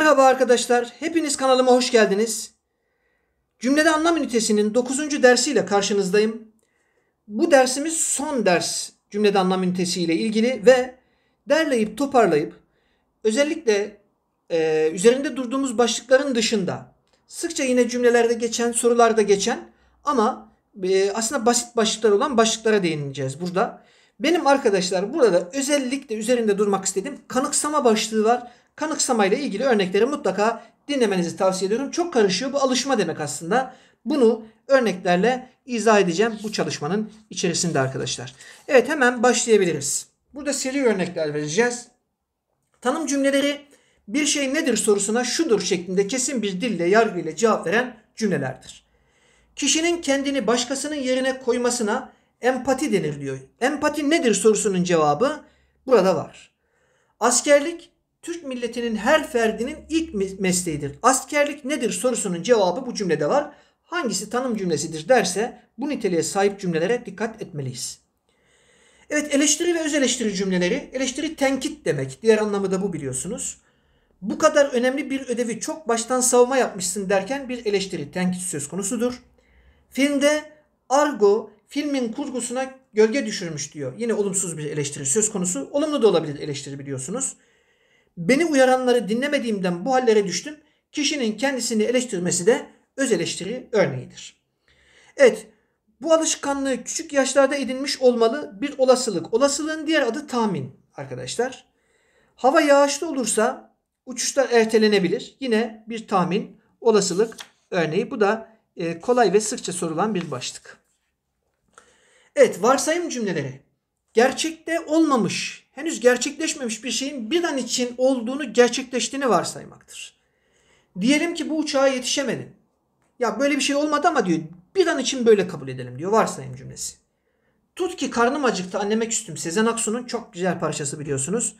Merhaba arkadaşlar, hepiniz kanalıma hoş geldiniz. Cümlede anlam ünitesinin 9. dersiyle karşınızdayım. Bu dersimiz son ders cümlede anlam ünitesiyle ilgili ve derleyip toparlayıp özellikle e, üzerinde durduğumuz başlıkların dışında sıkça yine cümlelerde geçen, sorularda geçen ama e, aslında basit başlıklar olan başlıklara değineceğiz burada. Benim arkadaşlar burada özellikle üzerinde durmak istediğim kanıksama başlığı var. Kanıksama ile ilgili örnekleri mutlaka dinlemenizi tavsiye ediyorum. Çok karışıyor. Bu alışma demek aslında. Bunu örneklerle izah edeceğim bu çalışmanın içerisinde arkadaşlar. Evet hemen başlayabiliriz. Burada seri örnekler vereceğiz. Tanım cümleleri bir şey nedir sorusuna şudur şeklinde kesin bir dille yargıyla cevap veren cümlelerdir. Kişinin kendini başkasının yerine koymasına empati denir diyor. Empati nedir sorusunun cevabı burada var. Askerlik Türk milletinin her ferdinin ilk mesleğidir. Askerlik nedir sorusunun cevabı bu cümlede var. Hangisi tanım cümlesidir derse bu niteliğe sahip cümlelere dikkat etmeliyiz. Evet eleştiri ve öz eleştiri cümleleri eleştiri tenkit demek. Diğer anlamı da bu biliyorsunuz. Bu kadar önemli bir ödevi çok baştan savma yapmışsın derken bir eleştiri tenkit söz konusudur. Filmde argo, filmin kurgusuna gölge düşürmüş diyor. Yine olumsuz bir eleştiri söz konusu. Olumlu da olabilir eleştiri biliyorsunuz. Beni uyaranları dinlemediğimden bu hallere düştüm. Kişinin kendisini eleştirmesi de öz eleştiri örneğidir. Evet, bu alışkanlığı küçük yaşlarda edinmiş olmalı bir olasılık. Olasılığın diğer adı tahmin arkadaşlar. Hava yağışlı olursa uçuşlar ertelenebilir. Yine bir tahmin, olasılık örneği. Bu da e, kolay ve sıkça sorulan bir başlık. Evet varsayım cümleleri. Gerçekte olmamış, henüz gerçekleşmemiş bir şeyin bir an için olduğunu gerçekleştiğini varsaymaktır. Diyelim ki bu uçağa yetişemedim. Ya böyle bir şey olmadı ama diyor bir an için böyle kabul edelim diyor varsayım cümlesi. Tut ki karnım acıktı anneme küstüm. Sezen Aksu'nun çok güzel parçası biliyorsunuz.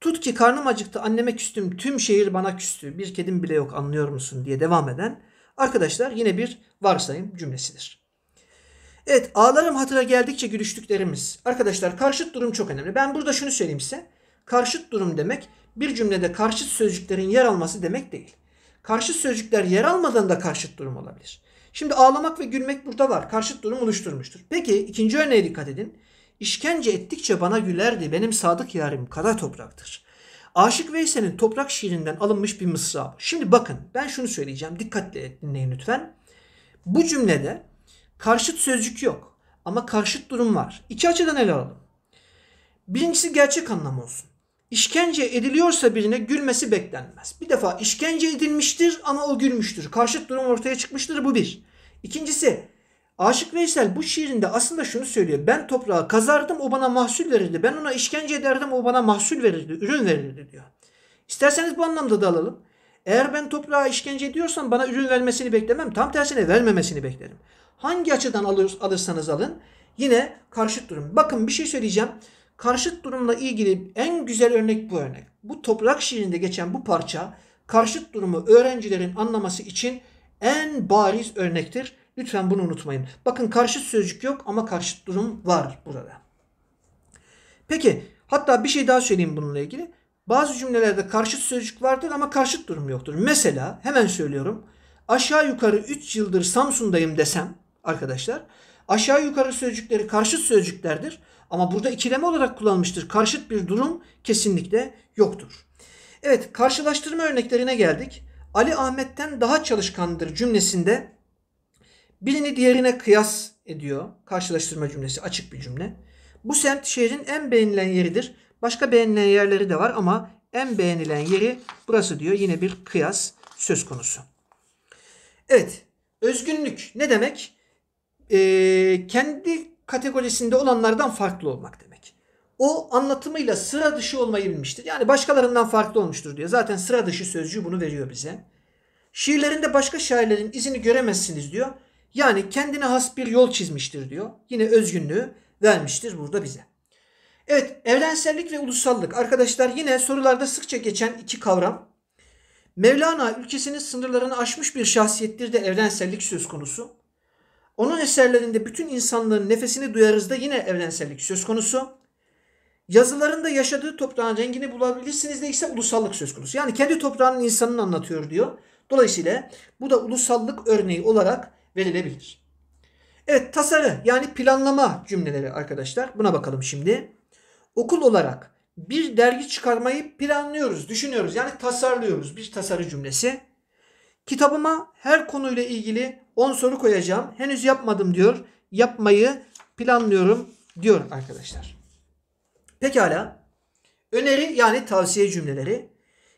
Tut ki karnım acıktı anneme küstüm tüm şehir bana küstü bir kedim bile yok anlıyor musun diye devam eden arkadaşlar yine bir varsayım cümlesidir. Evet ağlarım hatıra geldikçe gülüştüklerimiz. Arkadaşlar karşıt durum çok önemli. Ben burada şunu söyleyeyim size. Karşıt durum demek bir cümlede karşıt sözcüklerin yer alması demek değil. Karşıt sözcükler yer almadan da karşıt durum olabilir. Şimdi ağlamak ve gülmek burada var. Karşıt durum oluşturmuştur. Peki ikinci örneğe dikkat edin. İşkence ettikçe bana gülerdi. Benim sadık yarim kara topraktır. Aşık Veysel'in toprak şiirinden alınmış bir mısra. Şimdi bakın ben şunu söyleyeceğim. Dikkatle dinleyin lütfen. Bu cümlede Karşıt sözcük yok. Ama karşıt durum var. İki açıdan ele alalım. Birincisi gerçek anlamı olsun. İşkence ediliyorsa birine gülmesi beklenmez. Bir defa işkence edilmiştir ama o gülmüştür. Karşıt durum ortaya çıkmıştır bu bir. İkincisi Aşık Veysel bu şiirinde aslında şunu söylüyor. Ben toprağa kazardım o bana mahsul verirdi. Ben ona işkence ederdim o bana mahsul verirdi, ürün verirdi diyor. İsterseniz bu anlamda da alalım. Eğer ben toprağa işkence ediyorsam bana ürün vermesini beklemem. Tam tersine vermemesini beklerim. Hangi açıdan alır, alırsanız alın yine karşıt durum. Bakın bir şey söyleyeceğim. Karşıt durumla ilgili en güzel örnek bu örnek. Bu toprak şiirinde geçen bu parça karşıt durumu öğrencilerin anlaması için en bariz örnektir. Lütfen bunu unutmayın. Bakın karşıt sözcük yok ama karşıt durum var burada. Peki hatta bir şey daha söyleyeyim bununla ilgili. Bazı cümlelerde karşıt sözcük vardır ama karşıt durum yoktur. Mesela hemen söylüyorum. Aşağı yukarı 3 yıldır Samsun'dayım desem arkadaşlar. Aşağı yukarı sözcükleri karşıt sözcüklerdir. Ama burada ikileme olarak kullanmıştır. Karşıt bir durum kesinlikle yoktur. Evet karşılaştırma örneklerine geldik. Ali Ahmet'ten daha çalışkandır cümlesinde birini diğerine kıyas ediyor. Karşılaştırma cümlesi açık bir cümle. Bu semt şehrin en beğenilen yeridir. Başka beğenilen yerleri de var ama en beğenilen yeri burası diyor. Yine bir kıyas söz konusu. Evet, özgünlük ne demek? e, kendi kategorisinde olanlardan farklı olmak demek. O anlatımıyla sıra dışı olmayı bilmiştir. Yani başkalarından farklı olmuştur diyor. Zaten sıra dışı sözcüğü bunu veriyor bize. Şiirlerinde başka şairlerin izini göremezsiniz diyor. Yani kendine has bir yol çizmiştir diyor. Yine özgünlüğü vermiştir burada bize. Evet evrensellik ve ulusallık arkadaşlar yine sorularda sıkça geçen iki kavram. Mevlana ülkesinin sınırlarını aşmış bir şahsiyettir de evrensellik söz konusu. Onun eserlerinde bütün insanlığın nefesini duyarız da yine evrensellik söz konusu. Yazılarında yaşadığı toprağın rengini bulabilirsiniz de ise ulusallık söz konusu. Yani kendi toprağının insanını anlatıyor diyor. Dolayısıyla bu da ulusallık örneği olarak verilebilir. Evet tasarı yani planlama cümleleri arkadaşlar. Buna bakalım şimdi. Okul olarak bir dergi çıkarmayı planlıyoruz, düşünüyoruz. Yani tasarlıyoruz bir tasarı cümlesi. Kitabıma her konuyla ilgili 10 soru koyacağım. Henüz yapmadım diyor. Yapmayı planlıyorum diyor arkadaşlar. Pekala. Öneri yani tavsiye cümleleri.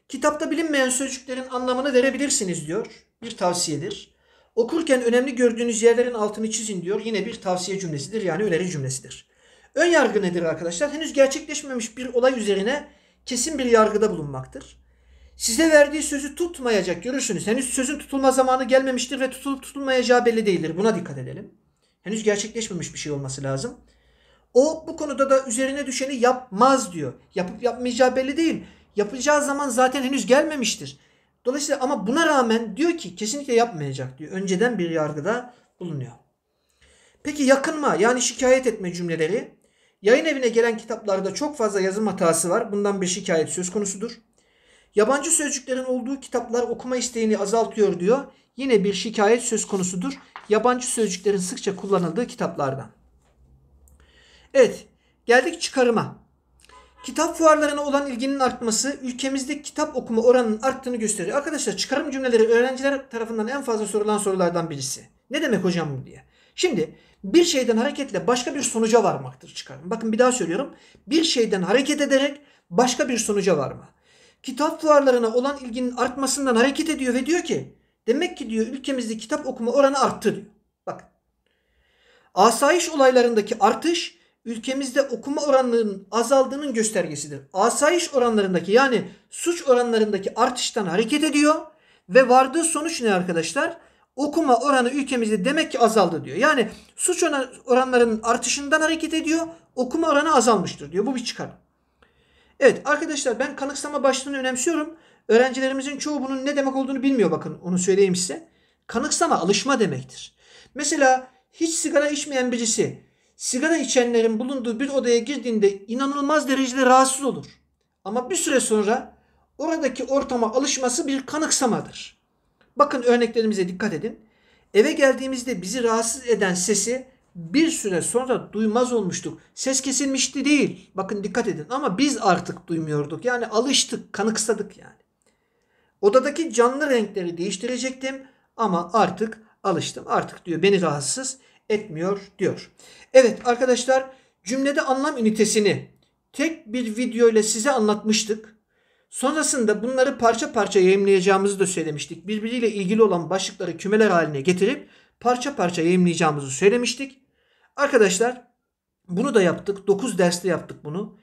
Kitapta bilinmeyen sözcüklerin anlamını verebilirsiniz diyor. Bir tavsiyedir. Okurken önemli gördüğünüz yerlerin altını çizin diyor. Yine bir tavsiye cümlesidir yani öneri cümlesidir. Ön yargı nedir arkadaşlar? Henüz gerçekleşmemiş bir olay üzerine kesin bir yargıda bulunmaktır. Size verdiği sözü tutmayacak görürsünüz. Henüz sözün tutulma zamanı gelmemiştir ve tutulup tutulmayacağı belli değildir. Buna dikkat edelim. Henüz gerçekleşmemiş bir şey olması lazım. O bu konuda da üzerine düşeni yapmaz diyor. Yapıp yapmayacağı belli değil. Yapacağı zaman zaten henüz gelmemiştir. Dolayısıyla ama buna rağmen diyor ki kesinlikle yapmayacak diyor. Önceden bir yargıda bulunuyor. Peki yakınma yani şikayet etme cümleleri yayın evine gelen kitaplarda çok fazla yazım hatası var. Bundan bir şikayet söz konusudur. Yabancı sözcüklerin olduğu kitaplar okuma isteğini azaltıyor diyor. Yine bir şikayet söz konusudur. Yabancı sözcüklerin sıkça kullanıldığı kitaplardan. Evet, geldik çıkarıma. Kitap fuarlarına olan ilginin artması ülkemizde kitap okuma oranının arttığını gösteriyor. Arkadaşlar çıkarım cümleleri öğrenciler tarafından en fazla sorulan sorulardan birisi. Ne demek hocam bu diye. Şimdi bir şeyden hareketle başka bir sonuca varmaktır çıkarım. Bakın bir daha söylüyorum. Bir şeyden hareket ederek başka bir sonuca varma kitap fuarlarına olan ilginin artmasından hareket ediyor ve diyor ki demek ki diyor ülkemizde kitap okuma oranı arttı diyor. Bak. Asayiş olaylarındaki artış ülkemizde okuma oranlarının azaldığının göstergesidir. Asayiş oranlarındaki yani suç oranlarındaki artıştan hareket ediyor ve vardığı sonuç ne arkadaşlar? Okuma oranı ülkemizde demek ki azaldı diyor. Yani suç oranlarının artışından hareket ediyor. Okuma oranı azalmıştır diyor. Bu bir çıkarım. Evet arkadaşlar ben kanıksama başlığını önemsiyorum. Öğrencilerimizin çoğu bunun ne demek olduğunu bilmiyor bakın onu söyleyeyim size. Kanıksama alışma demektir. Mesela hiç sigara içmeyen birisi sigara içenlerin bulunduğu bir odaya girdiğinde inanılmaz derecede rahatsız olur. Ama bir süre sonra oradaki ortama alışması bir kanıksamadır. Bakın örneklerimize dikkat edin. Eve geldiğimizde bizi rahatsız eden sesi bir süre sonra duymaz olmuştuk. Ses kesilmişti değil. Bakın dikkat edin ama biz artık duymuyorduk. Yani alıştık, kanıksadık yani. Odadaki canlı renkleri değiştirecektim ama artık alıştım. Artık diyor beni rahatsız etmiyor diyor. Evet arkadaşlar cümlede anlam ünitesini tek bir video ile size anlatmıştık. Sonrasında bunları parça parça yayınlayacağımızı da söylemiştik. Birbiriyle ilgili olan başlıkları kümeler haline getirip parça parça yayınlayacağımızı söylemiştik. Arkadaşlar bunu da yaptık. 9 derste yaptık bunu.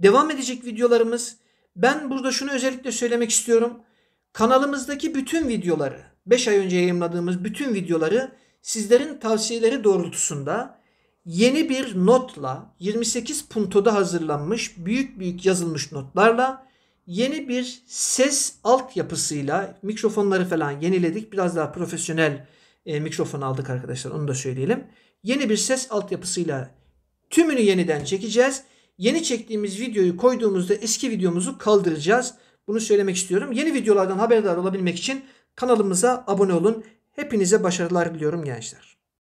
Devam edecek videolarımız. Ben burada şunu özellikle söylemek istiyorum. Kanalımızdaki bütün videoları, 5 ay önce yayınladığımız bütün videoları sizlerin tavsiyeleri doğrultusunda yeni bir notla 28 puntoda hazırlanmış büyük büyük yazılmış notlarla yeni bir ses altyapısıyla mikrofonları falan yeniledik. Biraz daha profesyonel e, mikrofon aldık arkadaşlar onu da söyleyelim. Yeni bir ses altyapısıyla tümünü yeniden çekeceğiz. Yeni çektiğimiz videoyu koyduğumuzda eski videomuzu kaldıracağız. Bunu söylemek istiyorum. Yeni videolardan haberdar olabilmek için kanalımıza abone olun. Hepinize başarılar diliyorum gençler.